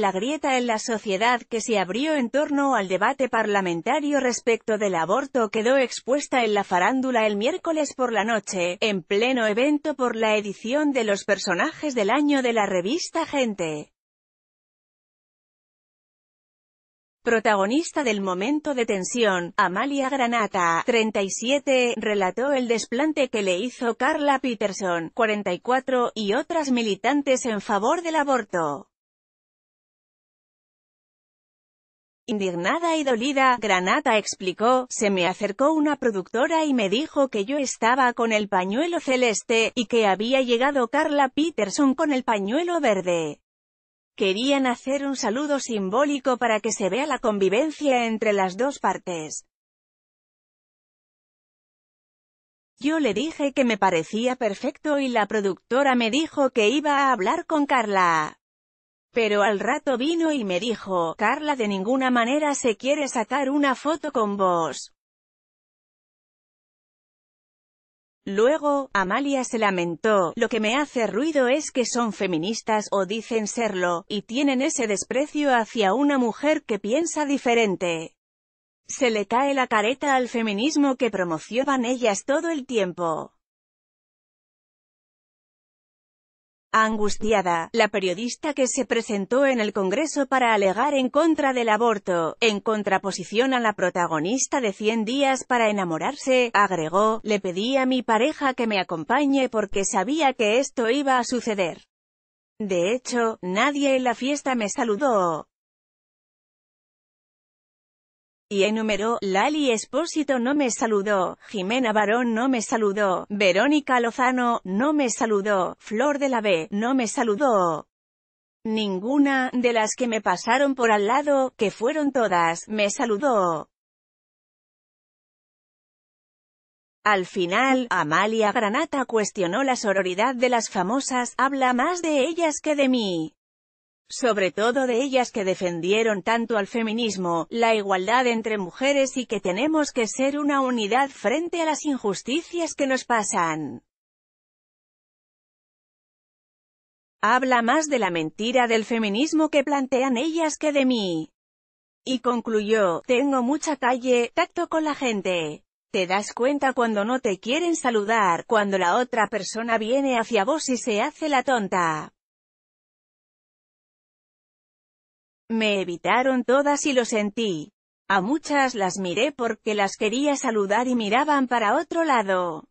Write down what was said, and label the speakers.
Speaker 1: la grieta en la sociedad que se abrió en torno al debate parlamentario respecto del aborto quedó expuesta en la farándula el miércoles por la noche, en pleno evento por la edición de los personajes del año de la revista Gente. Protagonista del momento de tensión, Amalia Granata, 37, relató el desplante que le hizo Carla Peterson, 44, y otras militantes en favor del aborto. Indignada y dolida, Granata explicó, se me acercó una productora y me dijo que yo estaba con el pañuelo celeste, y que había llegado Carla Peterson con el pañuelo verde. Querían hacer un saludo simbólico para que se vea la convivencia entre las dos partes. Yo le dije que me parecía perfecto y la productora me dijo que iba a hablar con Carla. Pero al rato vino y me dijo, Carla de ninguna manera se quiere sacar una foto con vos. Luego, Amalia se lamentó, lo que me hace ruido es que son feministas o dicen serlo, y tienen ese desprecio hacia una mujer que piensa diferente. Se le cae la careta al feminismo que promocionan ellas todo el tiempo. Angustiada, la periodista que se presentó en el Congreso para alegar en contra del aborto, en contraposición a la protagonista de 100 días para enamorarse, agregó, le pedí a mi pareja que me acompañe porque sabía que esto iba a suceder. De hecho, nadie en la fiesta me saludó y enumeró, Lali Espósito no me saludó, Jimena Barón no me saludó, Verónica Lozano, no me saludó, Flor de la B, no me saludó. Ninguna, de las que me pasaron por al lado, que fueron todas, me saludó. Al final, Amalia Granata cuestionó la sororidad de las famosas, habla más de ellas que de mí sobre todo de ellas que defendieron tanto al feminismo, la igualdad entre mujeres y que tenemos que ser una unidad frente a las injusticias que nos pasan. Habla más de la mentira del feminismo que plantean ellas que de mí. Y concluyó, tengo mucha calle, tacto con la gente. Te das cuenta cuando no te quieren saludar, cuando la otra persona viene hacia vos y se hace la tonta. Me evitaron todas y lo sentí. A muchas las miré porque las quería saludar y miraban para otro lado.